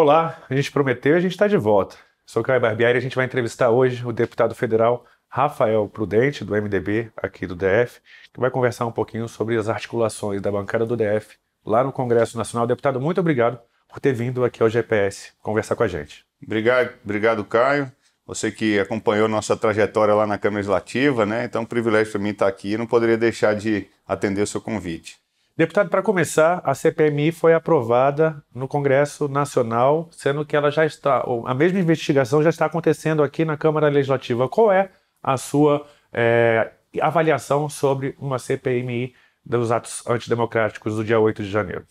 Olá, a gente prometeu e a gente está de volta. Sou Caio Barbieri e a gente vai entrevistar hoje o deputado federal Rafael Prudente, do MDB, aqui do DF, que vai conversar um pouquinho sobre as articulações da bancada do DF lá no Congresso Nacional. Deputado, muito obrigado por ter vindo aqui ao GPS conversar com a gente. Obrigado, obrigado Caio. Você que acompanhou nossa trajetória lá na Câmara Legislativa, né? Então, é um privilégio para mim estar aqui. Não poderia deixar de atender o seu convite. Deputado, para começar, a CPMI foi aprovada no Congresso Nacional, sendo que ela já está, a mesma investigação já está acontecendo aqui na Câmara Legislativa. Qual é a sua é, avaliação sobre uma CPMI dos atos antidemocráticos do dia 8 de janeiro?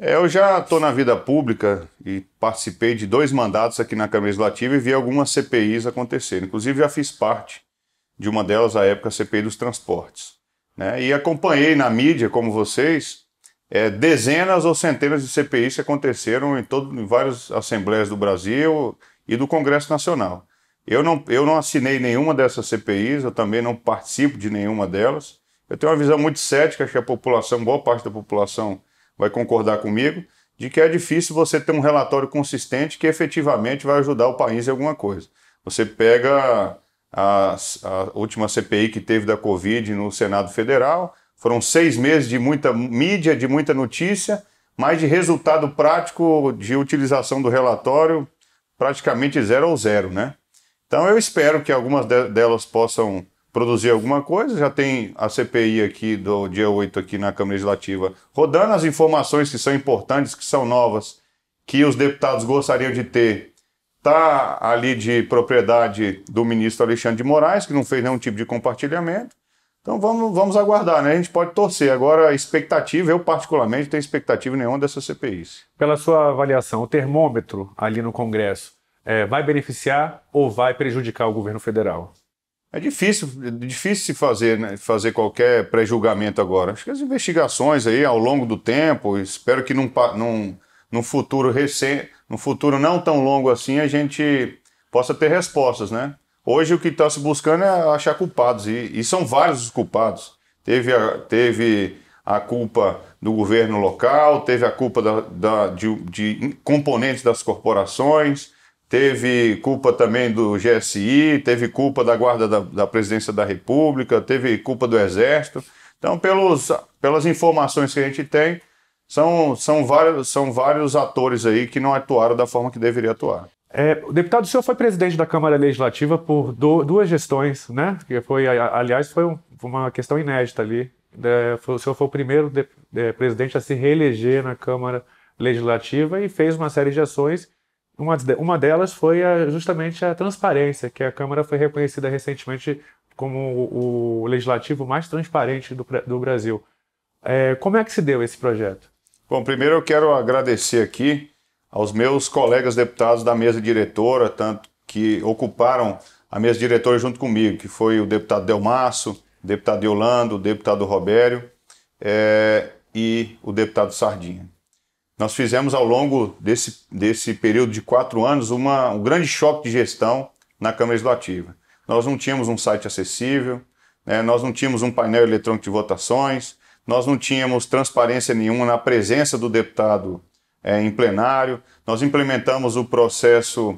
É, eu já estou na vida pública e participei de dois mandatos aqui na Câmara Legislativa e vi algumas CPIs acontecerem. Inclusive, já fiz parte de uma delas, à época, a CPI dos Transportes. Né? E acompanhei na mídia, como vocês, é, dezenas ou centenas de CPIs que aconteceram em, todo, em várias assembleias do Brasil e do Congresso Nacional. Eu não, eu não assinei nenhuma dessas CPIs, eu também não participo de nenhuma delas. Eu tenho uma visão muito cética, acho que a população, boa parte da população vai concordar comigo, de que é difícil você ter um relatório consistente que efetivamente vai ajudar o país em alguma coisa. Você pega a, a última CPI que teve da Covid no Senado Federal. Foram seis meses de muita mídia, de muita notícia, mas de resultado prático de utilização do relatório, praticamente zero ou zero, né? Então eu espero que algumas delas possam produzir alguma coisa. Já tem a CPI aqui do dia 8 aqui na Câmara Legislativa rodando as informações que são importantes, que são novas, que os deputados gostariam de ter Está ali de propriedade do ministro Alexandre de Moraes, que não fez nenhum tipo de compartilhamento. Então vamos, vamos aguardar, né? A gente pode torcer. Agora, a expectativa, eu particularmente não tenho expectativa nenhuma dessa CPIs. Pela sua avaliação, o termômetro ali no Congresso é, vai beneficiar ou vai prejudicar o governo federal? É difícil, é difícil se fazer, né, fazer qualquer pré-julgamento agora. Acho que as investigações aí ao longo do tempo, espero que não, não num futuro recente, no futuro não tão longo assim, a gente possa ter respostas, né? Hoje o que está se buscando é achar culpados, e, e, são vários os culpados. Teve a, teve a culpa do governo local, teve a culpa da, da de, de componentes das corporações, teve culpa também do GSI, teve culpa da guarda da, da, presidência da República, teve culpa do Exército. Então, pelos, pelas informações que a gente tem, são, são, vários, são vários atores aí que não atuaram da forma que deveria atuar. É, o deputado, o senhor foi presidente da Câmara Legislativa por do, duas gestões, né? Que foi, aliás, foi um, uma questão inédita ali. É, foi, o senhor foi o primeiro de, é, presidente a se reeleger na Câmara Legislativa e fez uma série de ações. Uma, uma delas foi a, justamente a transparência, que a Câmara foi reconhecida recentemente como o, o legislativo mais transparente do, do Brasil. É, como é que se deu esse projeto? Bom, primeiro eu quero agradecer aqui aos meus colegas deputados da mesa diretora, tanto que ocuparam a mesa diretora junto comigo, que foi o deputado Delmaço, o deputado Yolando, o deputado Robério é, e o deputado Sardinha. Nós fizemos ao longo desse, desse período de quatro anos uma, um grande choque de gestão na Câmara Legislativa. Nós não tínhamos um site acessível, né, nós não tínhamos um painel eletrônico de votações, nós não tínhamos transparência nenhuma na presença do deputado é, em plenário, nós implementamos o processo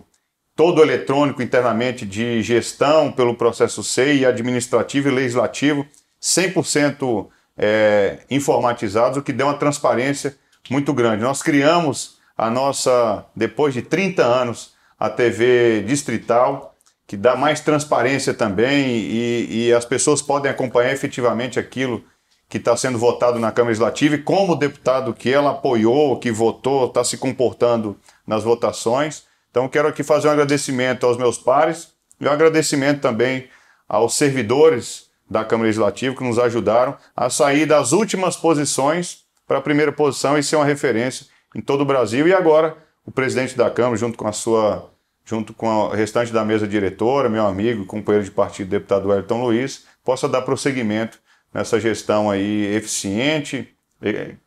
todo eletrônico internamente de gestão pelo processo SEI, administrativo e legislativo, 100% é, informatizados, o que deu uma transparência muito grande. Nós criamos a nossa, depois de 30 anos, a TV distrital, que dá mais transparência também e, e as pessoas podem acompanhar efetivamente aquilo que está sendo votado na Câmara Legislativa e como o deputado que ela apoiou, que votou, está se comportando nas votações. Então, quero aqui fazer um agradecimento aos meus pares e um agradecimento também aos servidores da Câmara Legislativa que nos ajudaram a sair das últimas posições para a primeira posição e ser uma referência em todo o Brasil. E agora, o presidente da Câmara, junto com a sua junto com o restante da mesa diretora, meu amigo, companheiro de partido, deputado Elton Luiz, possa dar prosseguimento essa gestão aí eficiente,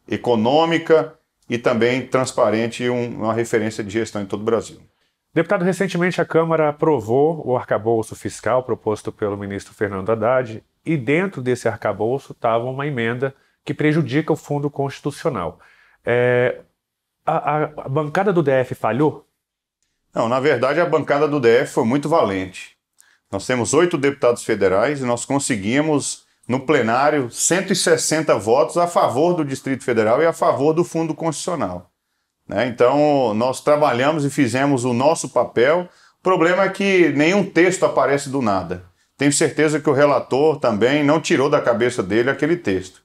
econômica e também transparente e uma referência de gestão em todo o Brasil. Deputado, recentemente a Câmara aprovou o arcabouço fiscal proposto pelo ministro Fernando Haddad, e dentro desse arcabouço estava uma emenda que prejudica o fundo constitucional. É, a, a, a, bancada do DF falhou? Não, na verdade a bancada do DF foi muito valente. Nós temos oito deputados federais e nós conseguimos no plenário 160 votos a favor do Distrito Federal e a favor do Fundo Constitucional. Né? Então, nós trabalhamos e fizemos o nosso papel. O problema é que nenhum texto aparece do nada. Tenho certeza que o relator também não tirou da cabeça dele aquele texto.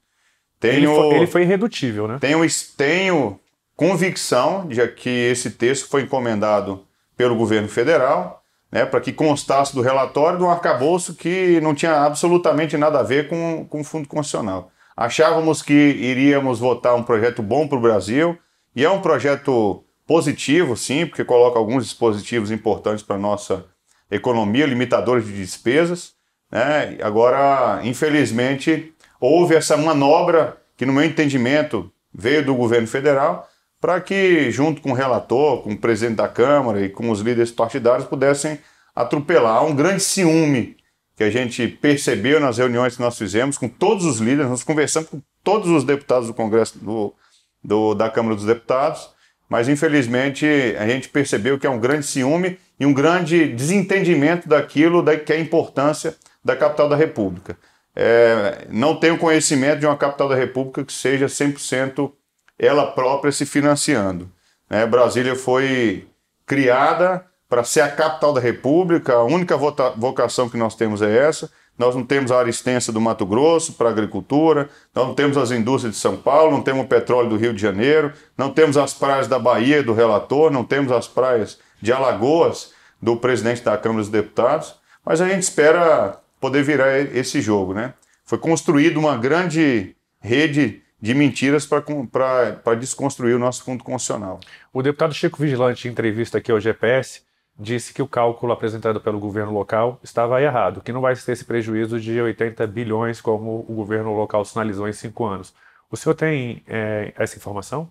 Tenho, ele, foi, ele foi irredutível, né? Tenho, tenho convicção de que esse texto foi encomendado pelo governo federal, né, para que constasse do relatório de um arcabouço que não tinha absolutamente nada a ver com, com o fundo constitucional. Achávamos que iríamos votar um projeto bom para o Brasil, e é um projeto positivo, sim, porque coloca alguns dispositivos importantes para a nossa economia, limitadores de despesas. Né? Agora, infelizmente, houve essa manobra que, no meu entendimento, veio do governo federal, para que, junto com o relator, com o presidente da Câmara e com os líderes partidários, pudessem atropelar um grande ciúme que a gente percebeu nas reuniões que nós fizemos com todos os líderes, nós conversamos com todos os deputados do Congresso do, do, da Câmara dos Deputados, mas infelizmente a gente percebeu que é um grande ciúme e um grande desentendimento daquilo da, que é a importância da capital da República. É, não tenho conhecimento de uma capital da República que seja 100% ela própria se financiando. Né? Brasília foi criada para ser a capital da República, a única vocação que nós temos é essa. Nós não temos a área extensa do Mato Grosso para agricultura, nós não temos as indústrias de São Paulo, não temos o petróleo do Rio de Janeiro, não temos as praias da Bahia do relator, não temos as praias de Alagoas do presidente da Câmara dos Deputados, mas a gente espera poder virar esse jogo, né? Foi construída uma grande rede de mentiras para desconstruir o nosso fundo constitucional. O deputado Chico Vigilante, em entrevista aqui ao GPS, disse que o cálculo apresentado pelo governo local estava errado, que não vai ter esse prejuízo de 80 bilhões como o governo local sinalizou em cinco anos. O senhor tem é, essa informação?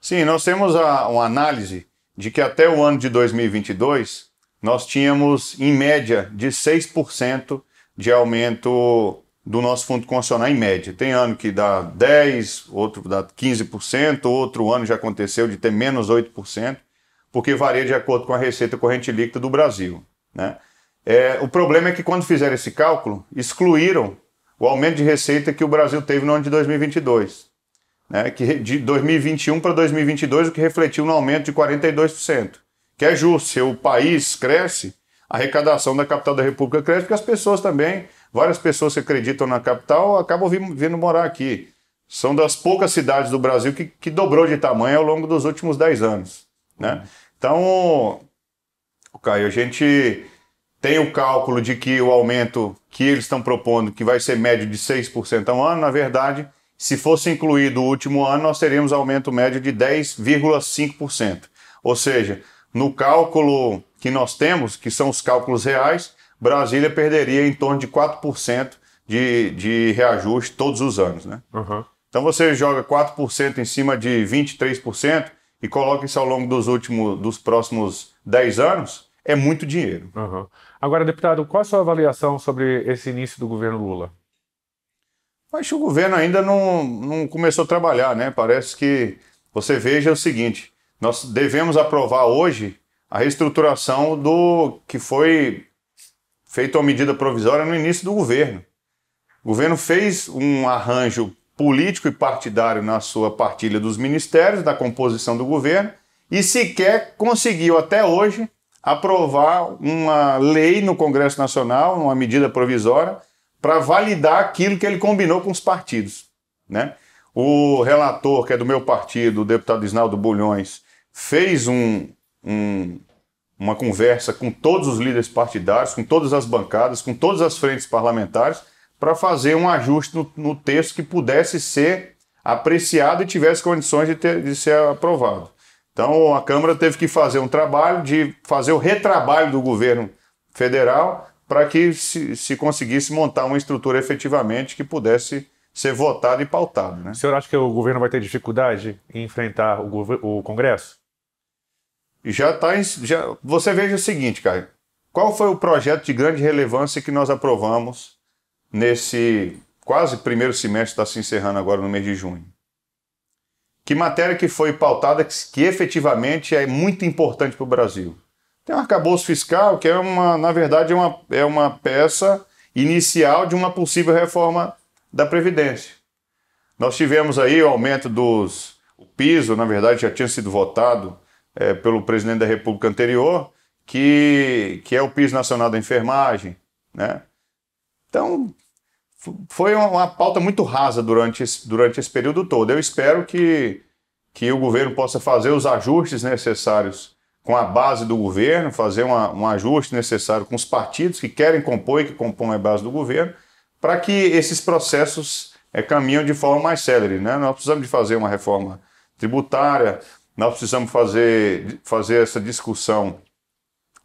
Sim, nós temos a, uma análise de que até o ano de 2022 nós tínhamos, em média, de 6% de aumento do nosso fundo constitucional em média. Tem ano que dá 10%, outro dá 15%, outro ano já aconteceu de ter menos 8%, porque varia de acordo com a receita corrente líquida do Brasil. Né? É, o problema é que quando fizeram esse cálculo, excluíram o aumento de receita que o Brasil teve no ano de 2022. Né? Que de 2021 para 2022, o que refletiu no aumento de 42%. Que é justo, se o país cresce, a arrecadação da capital da República cresce, porque as pessoas também Várias pessoas que acreditam na capital acabam vindo morar aqui. São das poucas cidades do Brasil que, que dobrou de tamanho ao longo dos últimos 10 anos. Né? Então, Caio, a gente tem o cálculo de que o aumento que eles estão propondo, que vai ser médio de 6% ao ano, na verdade, se fosse incluído o último ano, nós teríamos aumento médio de 10,5%. Ou seja, no cálculo que nós temos, que são os cálculos reais, Brasília perderia em torno de 4% de, de reajuste todos os anos. Né? Uhum. Então você joga 4% em cima de 23% e coloca isso ao longo dos últimos, dos próximos 10 anos, é muito dinheiro. Uhum. Agora, deputado, qual a sua avaliação sobre esse início do governo Lula? Acho que o governo ainda não, não começou a trabalhar, né? Parece que você veja o seguinte: nós devemos aprovar hoje a reestruturação do que foi feito uma medida provisória no início do governo. O governo fez um arranjo político e partidário na sua partilha dos ministérios, da composição do governo, e sequer conseguiu até hoje aprovar uma lei no Congresso Nacional, uma medida provisória, para validar aquilo que ele combinou com os partidos. Né? O relator, que é do meu partido, o deputado Isnaldo Bulhões, fez um, um, uma conversa com todos os líderes partidários, com todas as bancadas, com todas as frentes parlamentares, para fazer um ajuste no, no, texto que pudesse ser apreciado e tivesse condições de, ter, de ser aprovado. Então a Câmara teve que fazer um trabalho de fazer o retrabalho do governo federal para que se, se, conseguisse montar uma estrutura efetivamente que pudesse ser votada e pautada. Né? O senhor acha que o governo vai ter dificuldade em enfrentar o, o Congresso? já está em. Já, você veja o seguinte, Caio. Qual foi o projeto de grande relevância que nós aprovamos nesse quase primeiro semestre, está se encerrando agora no mês de junho? Que matéria que foi pautada que, que efetivamente é muito importante para o Brasil? Tem um arcabouço fiscal que é uma, na verdade, é uma, é uma peça inicial de uma possível reforma da Previdência. Nós tivemos aí o aumento dos. O piso, na verdade, já tinha sido votado é, pelo presidente da República anterior, que, que é o piso nacional da enfermagem, né? Então, foi uma, uma pauta muito rasa durante esse, durante esse período todo. Eu espero que, que o governo possa fazer os ajustes necessários com a base do governo, fazer uma, um ajuste necessário com os partidos que querem compor e que compõem a base do governo, para que esses processos é, de forma mais célere. Né? Nós precisamos de fazer uma reforma tributária, nós precisamos fazer, fazer essa discussão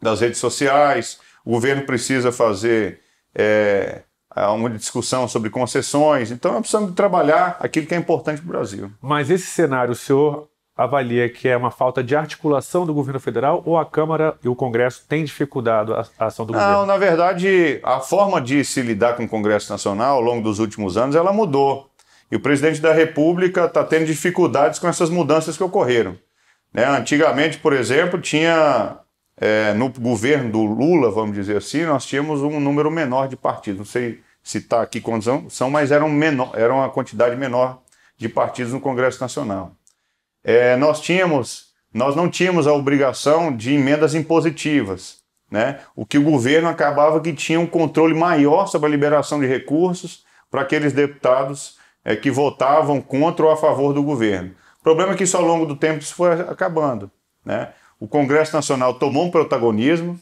das redes sociais, o governo precisa fazer é, uma discussão sobre concessões, então nós precisamos trabalhar aquilo que é importante para o Brasil. Mas esse cenário, o senhor avalia que é uma falta de articulação do governo federal ou a Câmara e o Congresso têm dificultado a, ação do Não, governo? Não, na verdade, a forma de se lidar com o Congresso Nacional ao longo dos últimos anos, ela mudou. E o presidente da República está tendo dificuldades com essas mudanças que ocorreram. Né? Antigamente, por exemplo, tinha é, no governo do Lula, vamos dizer assim, nós tínhamos um número menor de partidos. Não sei citar tá aqui quantos são, mas eram menor, era uma quantidade menor de partidos no Congresso Nacional. É, nós tínhamos, nós não tínhamos a obrigação de emendas impositivas, né? O que o governo acabava que tinha um controle maior sobre a liberação de recursos para aqueles deputados é, que votavam contra ou a favor do governo. O problema é que isso ao longo do tempo isso foi acabando. Né? O Congresso Nacional tomou um protagonismo,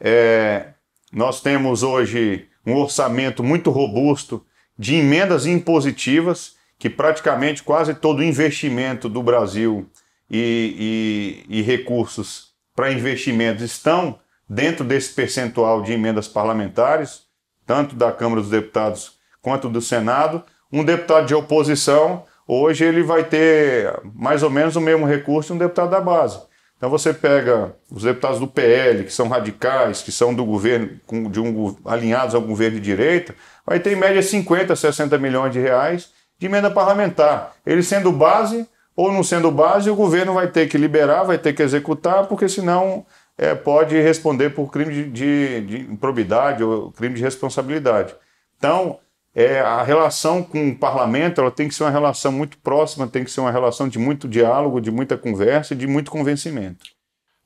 é, nós temos hoje um orçamento muito robusto de emendas impositivas, que praticamente quase todo o investimento do Brasil e, e, e recursos para investimentos estão dentro desse percentual de emendas parlamentares, tanto da Câmara dos Deputados quanto do Senado, um deputado de oposição, hoje ele vai ter mais ou menos o mesmo recurso que um deputado da base. Então você pega os deputados do PL, que são radicais, que são do governo, de um, alinhados ao governo de direita, vai ter em média 50, 60 milhões de reais de emenda parlamentar. Ele sendo base ou não sendo base, o governo vai ter que liberar, vai ter que executar, porque senão é, pode responder por crime de, de, de improbidade ou crime de responsabilidade. Então, é, a relação com o parlamento ela tem que ser uma relação muito próxima, tem que ser uma relação de muito diálogo, de muita conversa e de muito convencimento.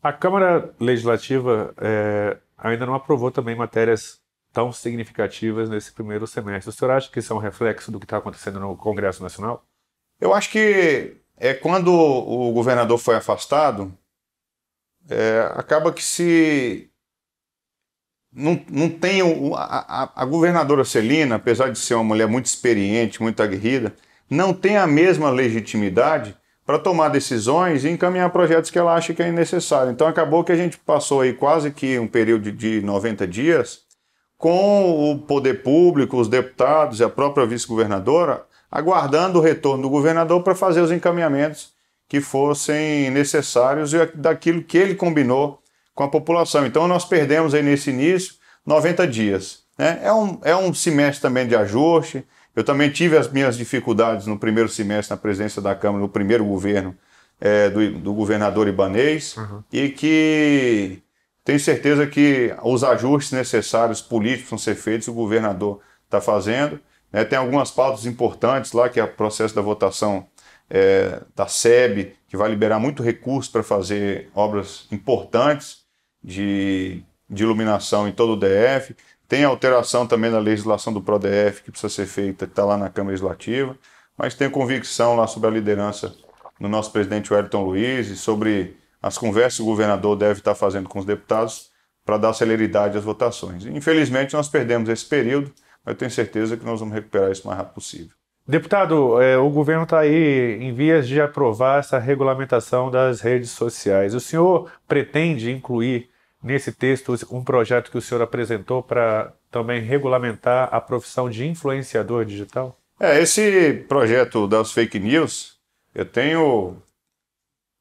A Câmara Legislativa é, ainda não aprovou também matérias tão significativas nesse primeiro semestre. O senhor acha que isso é um reflexo do que está acontecendo no Congresso Nacional? Eu acho que é quando o governador foi afastado, é, acaba que se não, não tem o, a, a, governadora Celina, apesar de ser uma mulher muito experiente, muito aguerrida, não tem a mesma legitimidade para tomar decisões e encaminhar projetos que ela acha que é necessário. Então acabou que a gente passou aí quase que um período de 90 dias com o poder público, os deputados e a própria vice-governadora aguardando o retorno do governador para fazer os encaminhamentos que fossem necessários e daquilo que ele combinou com a população. Então nós perdemos aí nesse início 90 dias. Né? É, um, é um semestre também de ajuste. Eu também tive as minhas dificuldades no primeiro semestre na presença da Câmara, no primeiro governo é, do, do, governador Ibanês, uhum. e que tenho certeza que os ajustes necessários políticos vão ser feitos, o governador está fazendo. Né? Tem algumas pautas importantes lá, que é o processo da votação é, da SEB, que vai liberar muito recurso para fazer obras importantes de, de iluminação em todo o DF. Tem alteração também na legislação do PRODF que precisa ser feita, que está lá na Câmara Legislativa. Mas tenho convicção lá sobre a liderança do nosso presidente Wellington Luiz e sobre as conversas que o governador deve estar tá fazendo com os deputados para dar celeridade às votações. Infelizmente, nós perdemos esse período, mas eu tenho certeza que nós vamos recuperar isso o mais rápido possível. Deputado, é, o governo está aí em vias de aprovar essa regulamentação das redes sociais. O senhor pretende incluir nesse texto um projeto que o senhor apresentou para também regulamentar a profissão de influenciador digital? É, esse projeto das fake news, eu tenho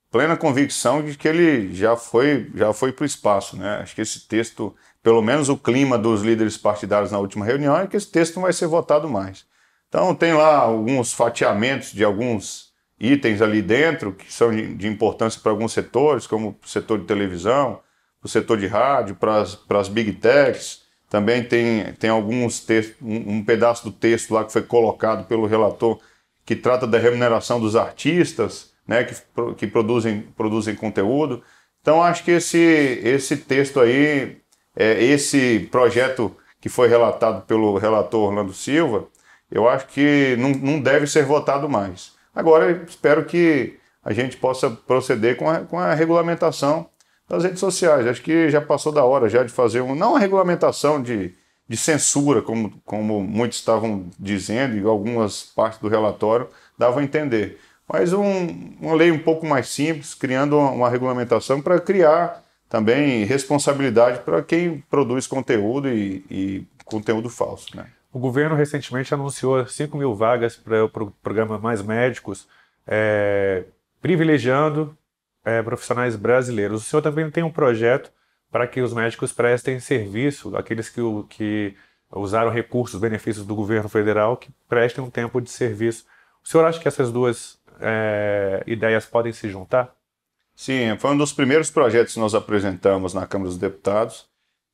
plena convicção de que ele já foi, já foi para o espaço. Né? Acho que esse texto, pelo menos o clima dos líderes partidários na última reunião, é que esse texto não vai ser votado mais. Então, tem lá alguns fatiamentos de alguns itens ali dentro que são de importância para alguns setores, como o setor de televisão, o setor de rádio, para as big techs. Também tem, tem alguns textos, um, um pedaço do texto lá que foi colocado pelo relator que trata da remuneração dos artistas, né, que, que produzem, produzem conteúdo. Então acho que esse, esse texto aí, é, esse projeto que foi relatado pelo relator Orlando Silva, eu acho que não, não deve ser votado mais. Agora espero que a gente possa proceder com a, com a regulamentação nas redes sociais. Acho que já passou da hora já de fazer um, não uma regulamentação de, de censura, como, como muitos estavam dizendo, e algumas partes do relatório davam a entender. Mas um, uma lei um pouco mais simples, criando uma, uma regulamentação para criar também responsabilidade para quem produz conteúdo e, e conteúdo falso. Né? O governo recentemente anunciou 5 mil vagas para o programa mais médicos, é, privilegiando é, profissionais brasileiros. O senhor também tem um projeto para que os médicos prestem serviço, aqueles que, que usaram recursos, benefícios do governo federal, que prestem um tempo de serviço. O senhor acha que essas duas é, ideias podem se juntar? Sim, foi um dos primeiros projetos que nós apresentamos na Câmara dos Deputados.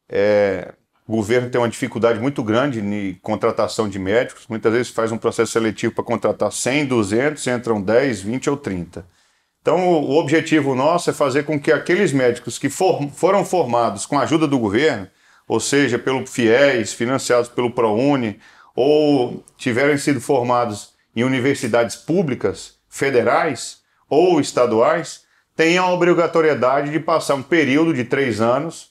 É, o governo tem uma dificuldade muito grande em contratação de médicos. Muitas vezes faz um processo seletivo para contratar 100, 200, entram 10, 20 ou 30. Então, o objetivo nosso é fazer com que aqueles médicos que for, foram formados com a ajuda do governo, ou seja, pelo FIES, financiados pelo ProUni, ou tiverem sido formados em universidades públicas, federais ou estaduais, tenham a obrigatoriedade de passar um período de três anos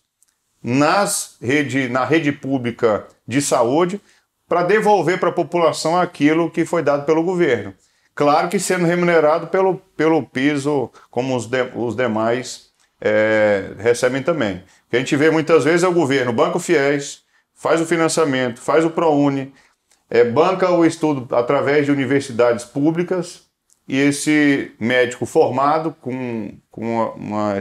nas rede, na rede pública de saúde para devolver para a população aquilo que foi dado pelo governo. Claro que sendo remunerado pelo, pelo piso, como os, de, os demais é, recebem também. O que a gente vê muitas vezes é o governo, banco o faz o financiamento, faz o ProUni, é, banca o estudo através de universidades públicas e esse médico formado com, com uma, uma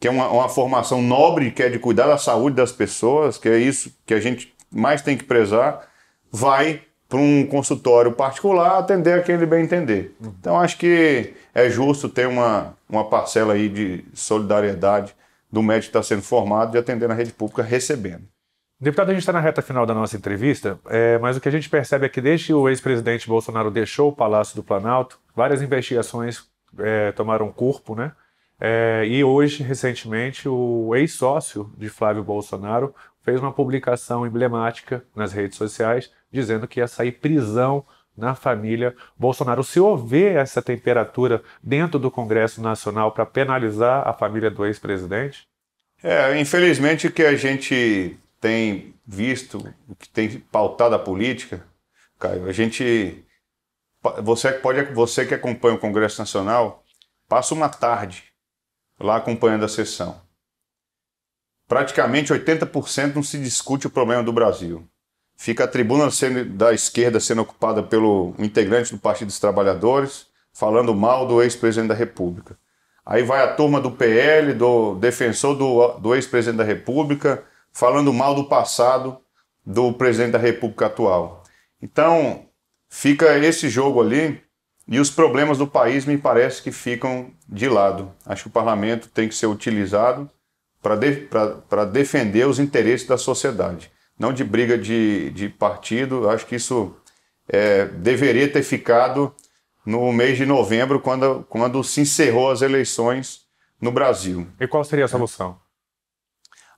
que é uma, uma, formação nobre, que é de cuidar da saúde das pessoas, que é isso que a gente mais tem que prezar, vai para um consultório particular atender a quem ele bem entender. Então acho que é justo ter uma, uma parcela aí de solidariedade do médico que está sendo formado de atender na rede pública recebendo. Deputado, a gente está na reta final da nossa entrevista, é, mas o que a gente percebe é que desde que o ex-presidente Bolsonaro deixou o Palácio do Planalto, várias investigações é, tomaram corpo, né? É, e hoje, recentemente, o ex-sócio de Flávio Bolsonaro, fez uma publicação emblemática nas redes sociais dizendo que ia sair prisão na família Bolsonaro. Se houver essa temperatura dentro do Congresso Nacional para penalizar a família do ex-presidente? É, infelizmente o que a gente tem visto, o que tem pautado a política, Caio, a gente você pode você que acompanha o Congresso Nacional, passa uma tarde lá acompanhando a sessão praticamente 80% não se discute o problema do Brasil. Fica a tribuna sendo, da esquerda sendo ocupada pelo integrante do Partido dos Trabalhadores, falando mal do ex-presidente da República. Aí vai a turma do PL, do defensor do, do ex-presidente da República, falando mal do passado do presidente da República atual. Então, fica esse jogo ali e os problemas do país me parece que ficam de lado. Acho que o parlamento tem que ser utilizado para de, defender os interesses da sociedade, não de briga de, de partido. Acho que isso é, deveria ter ficado no mês de novembro, quando, quando se encerrou as eleições no Brasil. E qual seria a é. solução?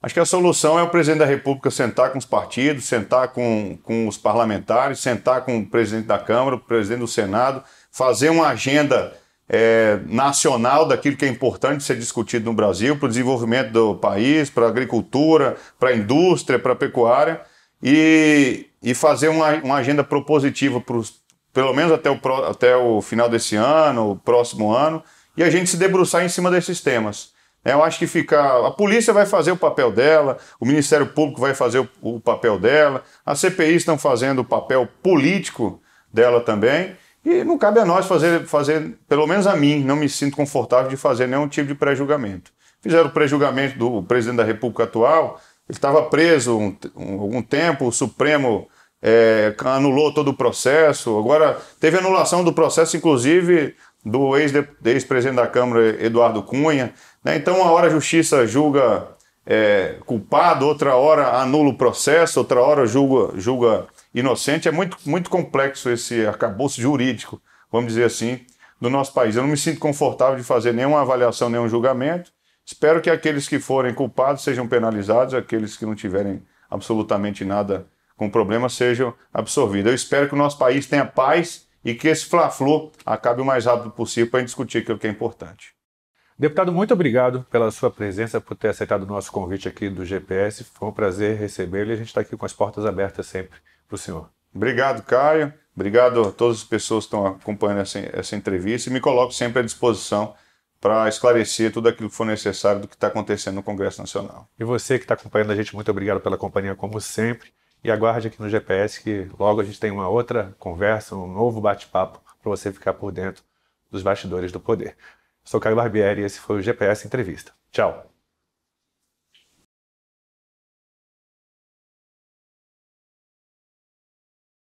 Acho que a solução é o presidente da República sentar com os partidos, sentar com, com os parlamentares, sentar com o presidente da Câmara, o presidente do Senado, fazer uma agenda é, nacional daquilo que é importante ser discutido no Brasil, para o desenvolvimento do país, para a agricultura, para a indústria, para a pecuária, e, e fazer uma, uma agenda propositiva, pros, pelo menos até o, até o final desse ano, o próximo ano, e a gente se debruçar em cima desses temas. É, eu acho que ficar. A polícia vai fazer o papel dela, o Ministério Público vai fazer o, o papel dela, as CPIs estão fazendo o papel político dela também. E não cabe a nós fazer, fazer, pelo menos a mim, não me sinto confortável de fazer nenhum tipo de pré-julgamento. Fizeram o pré-julgamento do presidente da República atual, ele estava preso um, algum um tempo, o Supremo é, anulou todo o processo, agora teve anulação do processo, inclusive, do ex-presidente ex da Câmara, Eduardo Cunha. Né? Então, uma hora a justiça julga é, culpado, outra hora anula o processo, outra hora julga, julga inocente. É muito, muito complexo esse arcabouço jurídico, vamos dizer assim, do nosso país. Eu não me sinto confortável de fazer nenhuma avaliação, nenhum julgamento. Espero que aqueles que forem culpados sejam penalizados, aqueles que não tiverem absolutamente nada com problema sejam absorvidos. Eu espero que o nosso país tenha paz e que esse fla-flu acabe o mais rápido possível para discutir aquilo que é importante. Deputado, muito obrigado pela sua presença, por ter aceitado o nosso convite aqui do GPS. Foi um prazer recebê-lo e a gente está aqui com as portas abertas sempre para o senhor. Obrigado, Caio. Obrigado a todas as pessoas que estão acompanhando essa, essa entrevista e me coloco sempre à disposição para esclarecer tudo aquilo que for necessário do que está acontecendo no Congresso Nacional. E você que está acompanhando a gente, muito obrigado pela companhia, como sempre. E aguarde aqui no GPS que logo a gente tem uma outra conversa, um novo bate-papo para você ficar por dentro dos bastidores do poder. Sou Caio Barbieri e esse foi o GPS Entrevista. Tchau!